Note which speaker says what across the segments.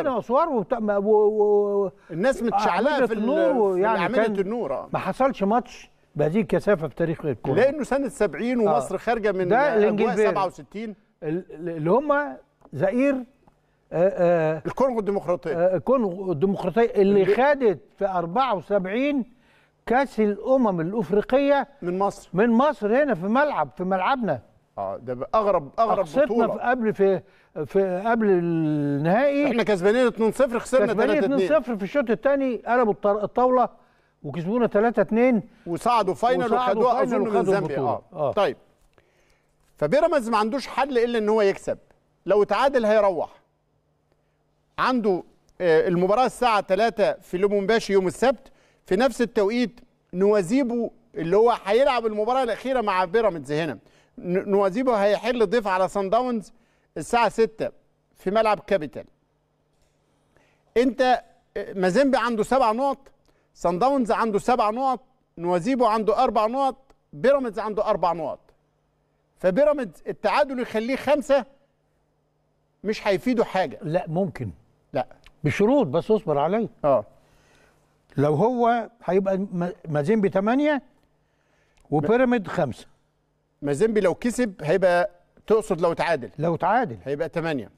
Speaker 1: هنا اسوار وبتاع و... و... الناس متشعلقه آه، في يعني النور يعني عماله النور ما حصلش ماتش بهذه الكثافه في تاريخ الكوره لانه سنه 70 آه. ومصر آه. خارجه من ده 67 اللي هم زئير آه، الكونغو الديمقراطيه الكونغو الديمقراطيه اللي خدت في 74 كاس الامم الافريقيه من مصر من مصر هنا في ملعب في ملعبنا اه ده اغرب اغرب بطوله في قبل في في قبل النهائي احنا كسبانين 2-0 خسرنا 3-2 كسبانين 2-0 في الشوط الثاني قلبوا الطاوله وكسبونا 3-2 وصعدوا فاينل وخدوها اظن من زامبيا آه.
Speaker 2: اه طيب فبيراميدز ما عندوش حل الا ان هو يكسب لو اتعادل هيروح عنده آه، المباراه الساعه 3 في لومومباشي يوم السبت في نفس التوقيت نوازيبو اللي هو هيلعب المباراه الاخيره مع بيراميدز هنا نوازيبو هيحل ضيف على سان داونز الساعه 6 في ملعب كابيتال انت آه، مازيمبي عنده سبع نقط سان داونز عنده سبع نقط نوازيبو عنده اربع نقط بيراميدز عنده اربع نقط فبيراميدز
Speaker 1: التعادل يخليه خمسه مش هيفيده حاجه لا ممكن لا بشروط بس اصبر عليا اه لو هو هيبقى مازيمبي 8 وبيراميد 5 مازيمبي لو كسب
Speaker 2: هيبقى تقصد لو تعادل لو تعادل هيبقى 8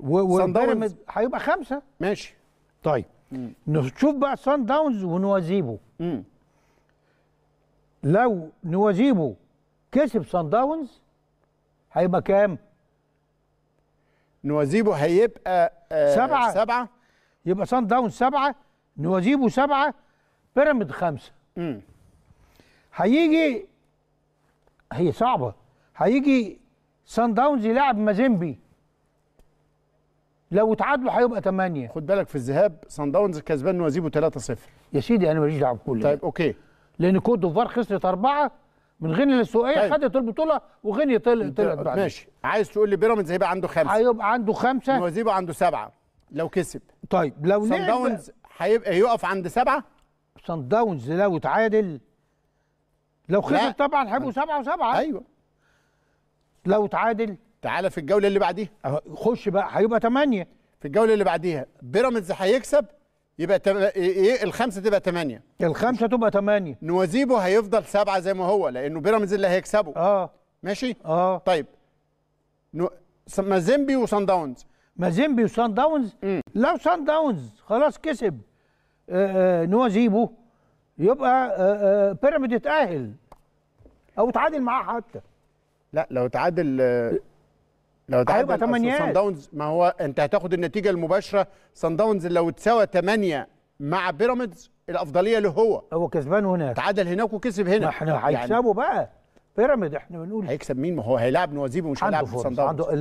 Speaker 1: وصن داونز هيبقى خمسة ماشي طيب مم. نشوف بقى صن داونز ونوازيبو مم. لو نوازيبو كسب صن داونز هيبقى كام؟ نوازيبو هيبقى آه سبعة سبعة يبقى صن داونز سبعة نوازيبو سبعة بيراميد خمسة مم. هيجي هي صعبه هيجي سان داونز يلعب مازيمبي لو اتعادلوا هيبقى 8 خد بالك في الذهاب سان داونز كسبان نوازيبو 3-0 يا سيدي انا ماليش دعوه بكل طيب اوكي لان كوت ديفوار خسرت اربعه من غينيا الاستوائيه طيب. خدت البطوله وغينيا طلعت طلعت بعد ماشي عايز تقول لي بيراميدز هيبقى عنده خمسه هيبقى عنده خمسه نوازيبو عنده سبعه لو كسب طيب لو سان داونز هيبقى يقف عند سبعه سان داونز لو اتعادل لو خسر طبعا هيبقوا أيوة. سبعه وسبعه ايوه لو تعادل تعالى في الجوله اللي بعديها خش بقى هيبقى ثمانيه في الجوله اللي
Speaker 2: بعديها بيراميدز هيكسب يبقى تب... إيه،, ايه الخمسه تبقى ثمانية
Speaker 1: الخمسه تبقى
Speaker 2: ثمانية نوازيبو هيفضل سبعه زي ما هو لانه بيراميدز اللي هيكسبه اه ماشي اه
Speaker 1: طيب نو... مازيمبي وسان داونز مازيمبي وسان داونز لو سان داونز خلاص كسب آه آه نوازيبو يبقى بيراميد آه، آه، يتاهل او تعادل معاه حتى لا لو تعادل آه، لو تعادل سان
Speaker 2: داونز ما هو انت هتاخد النتيجه المباشره سان داونز لو اتساوى 8 مع بيراميدز الافضليه له هو هو كسبان
Speaker 1: هناك تعادل هناك وكسب
Speaker 2: هنا ما احنا يعني هيكسبوا
Speaker 1: يعني بقى بيراميد احنا بنقول هيكسب مين ما هو هيلاعب نوازيبه مش هيلاعب سان داونز عنده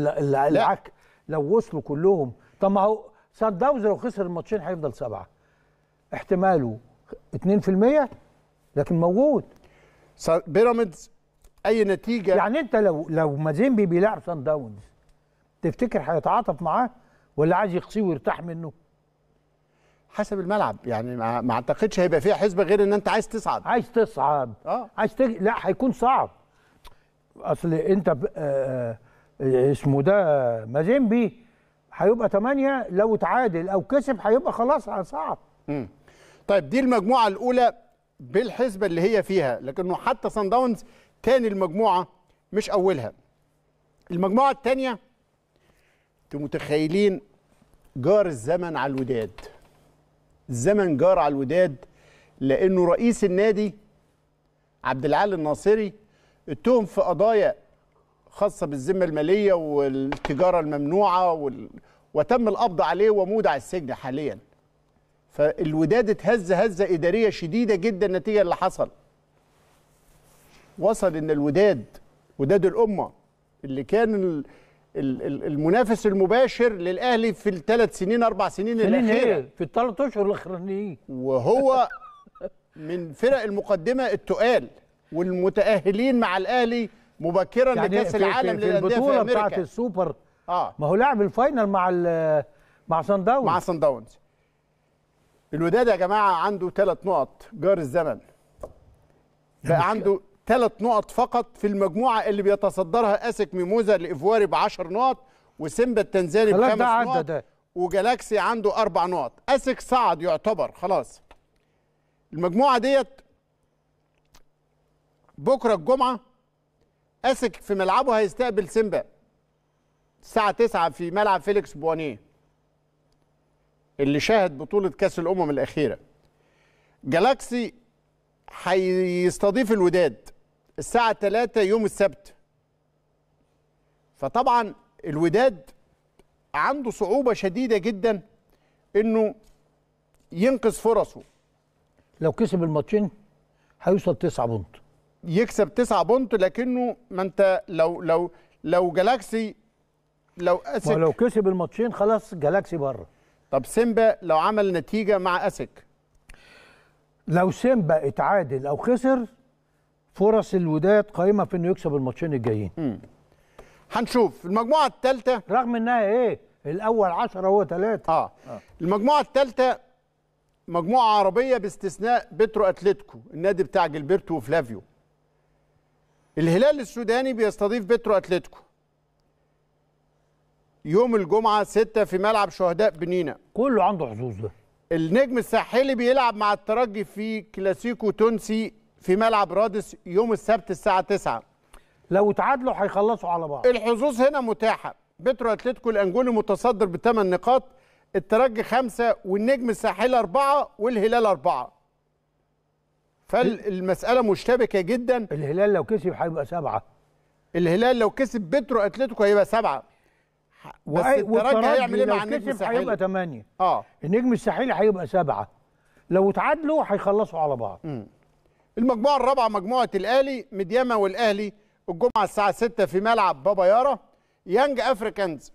Speaker 1: العك لو وصلوا كلهم طب ما هو سان داونز لو خسر الماتشين هيفضل سبعه احتماله 2% لكن موجود بيراميدز اي نتيجه يعني انت لو لو مازيمبي بيلعب سان داونز تفتكر هيتعاطف معاه ولا عايز يقصيه ويرتاح منه؟ حسب الملعب يعني ما, اعتقدش هيبقى فيها حسبه غير ان انت عايز تصعد عايز تصعد اه عايز تج... لا هيكون صعب اصل انت ب... آه... آه، اسمه ده مازيمبي هيبقى 8 لو تعادل او كسب هيبقى خلاص صعب امم طيب دي المجموعه الاولى
Speaker 2: بالحسبه اللي هي فيها لكنه حتى سان داونز تاني المجموعه مش اولها المجموعه الثانيه انتوا متخيلين جار الزمن على الوداد الزمن جار على الوداد لانه رئيس النادي عبد العال الناصري اتهم في قضايا خاصه بالذمه الماليه والتجاره الممنوعه وال... وتم القبض عليه ومودع السجن حاليا فالوداد اتهز هزه اداريه شديده جدا نتيجه اللي حصل وصل ان الوداد وداد الامه اللي كان المنافس المباشر للاهلي في الثلاث سنين اربع سنين الاخيره إيه؟
Speaker 1: في الثلاث اشهر
Speaker 2: الاخرانيين وهو من فرق المقدمه التقال والمتاهلين مع الاهلي مبكرا يعني لكاس العالم للانديه في, امريكا البطوله بتاعت
Speaker 1: السوبر اه ما هو لعب الفاينل مع مع سان
Speaker 2: داونز مع سان داونز الوداد يا جماعه عنده ثلاث نقط جار الزمن يعني بقى عنده ثلاث نقط فقط في المجموعه اللي بيتصدرها اسك ميموزا الايفواري ب 10 نقط وسيمبا التنزاني بخمس نقط وجالاكسي عنده اربع نقط اسك صعد يعتبر خلاص المجموعه ديت بكره الجمعه اسك في ملعبه هيستقبل سيمبا الساعه 9 في ملعب فيليكس بوانيه اللي شاهد بطولة كأس الأمم الأخيرة جالاكسي هيستضيف الوداد الساعة 3 يوم السبت فطبعا الوداد عنده صعوبة شديدة جدا انه ينقذ فرصه
Speaker 1: لو كسب الماتشين
Speaker 2: هيوصل 9 بونت يكسب 9 بونت لكنه ما انت لو لو لو جالاكسي لو لو
Speaker 1: كسب الماتشين خلاص جالاكسي بره
Speaker 2: طب سيمبا لو عمل نتيجه مع اسك
Speaker 1: لو سيمبا اتعادل او خسر فرص الوداد قائمه في انه يكسب الماتشين الجايين هنشوف المجموعه الثالثه رغم انها ايه الاول 10 هو ثلاثة
Speaker 2: اه, آه. المجموعه الثالثه مجموعه عربيه باستثناء بترو اتلتيكو النادي بتاع جيلبرتو وفلافيو الهلال السوداني بيستضيف بترو اتلتيكو يوم الجمعه 6 في ملعب شهداء بنينا كله عنده حظوظ ده النجم الساحلي بيلعب مع الترجي في كلاسيكو تونسي في ملعب رادس يوم السبت الساعه 9 لو اتعادلوا هيخلصوا على بعض الحظوظ هنا متاحه بترو اتلتيكو الانجولي متصدر بثمان نقاط الترجي خمسة والنجم الساحلي أربعة والهلال أربعة فالمسألة مشتبكة جدا الهلال لو كسب هيبقى سبعة الهلال لو كسب بترو أتلتيكو هيبقى سبعة
Speaker 1: والترجي هيعمل ايه مع النجم الساحلي؟ هيبقى 8 اه النجم الساحلي هيبقى 7 لو اتعادلوا هيخلصوا على بعض مم. المجموعه الرابعه مجموعه الاهلي مدياما والاهلي الجمعه الساعه 6 في
Speaker 2: ملعب بابا يارا يانج افريكانز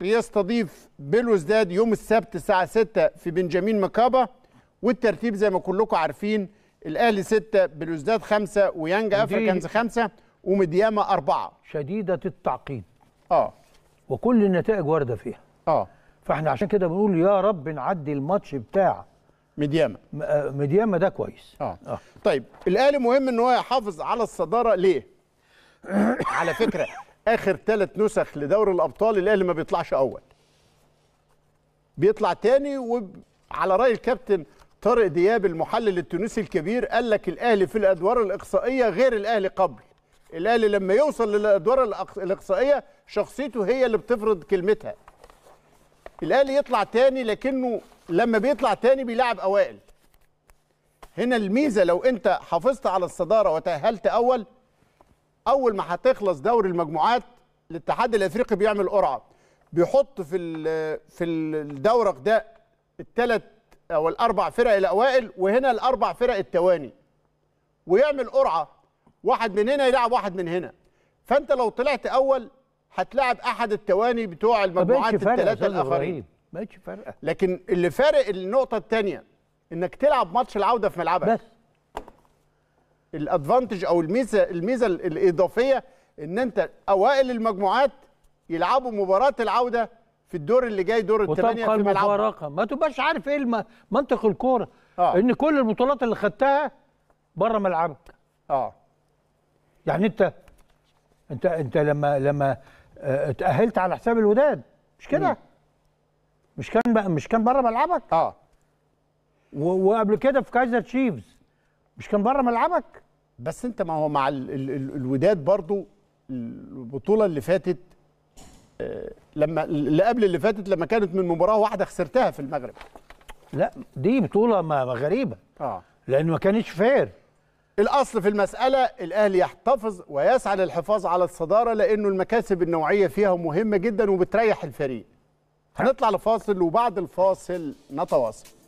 Speaker 2: بيستضيف بلوزداد يوم السبت الساعه 6 في بنجامين مكابا والترتيب زي ما كلكم عارفين الاهلي
Speaker 1: 6 بلوزداد 5 ويانج افريكانز 5 ومدياما 4 شديده التعقيد اه وكل النتائج وارده فيها اه فاحنا عشان كده بنقول يا رب نعدي الماتش بتاع ميدياما ميدياما آه، ده كويس اه, آه. طيب الاهلي مهم ان هو يحافظ
Speaker 2: على الصداره ليه
Speaker 1: على فكره
Speaker 2: اخر ثلاث نسخ لدوري الابطال الاهلي ما بيطلعش اول بيطلع تاني وعلى راي الكابتن طارق دياب المحلل التونسي الكبير قال لك الاهلي في الادوار الاقصائيه غير الاهلي قبل الاهلي لما يوصل للادوار الاقصائيه شخصيته هي اللي بتفرض كلمتها الاهلي يطلع تاني لكنه لما بيطلع تاني بيلعب اوائل هنا الميزه لو انت حافظت على الصداره وتاهلت اول اول ما هتخلص دوري المجموعات الاتحاد الافريقي بيعمل قرعه بيحط في في الدورق ده الثلاث او الاربع فرق الاوائل وهنا الاربع فرق التواني ويعمل قرعه واحد من هنا يلعب واحد من هنا فانت لو طلعت اول هتلاعب احد التواني بتوع المجموعات الثلاثه الاخرين
Speaker 1: ما بقتش فارقه
Speaker 2: لكن اللي فارق النقطه الثانيه انك تلعب ماتش العوده في ملعبك بس الادفانتج او الميزه الميزه الاضافيه ان انت اوائل المجموعات يلعبوا مباراه العوده في الدور اللي جاي دور الثمانيه في ملعبهم مفارقه
Speaker 1: ما تبقاش عارف ايه منطق الكوره آه. ان كل البطولات اللي خدتها بره ملعبك اه يعني انت انت انت لما لما آه، اتاهلت على حساب الوداد مش كده مش كان مش كان بره ملعبك اه وقبل كده في كايزر تشيفز مش كان
Speaker 2: بره ملعبك بس انت ما هو مع الـ الـ الـ الوداد برضو البطوله اللي فاتت آه، لما اللي قبل اللي فاتت لما كانت من مباراه واحده خسرتها في المغرب
Speaker 1: لا دي بطوله ما غريبه اه لان ما كانتش فير
Speaker 2: الأصل في المسألة الأهلي يحتفظ ويسعى للحفاظ على الصدارة لأنه المكاسب النوعية فيها مهمة جدا وبتريح الفريق هنطلع لفاصل وبعد الفاصل نتواصل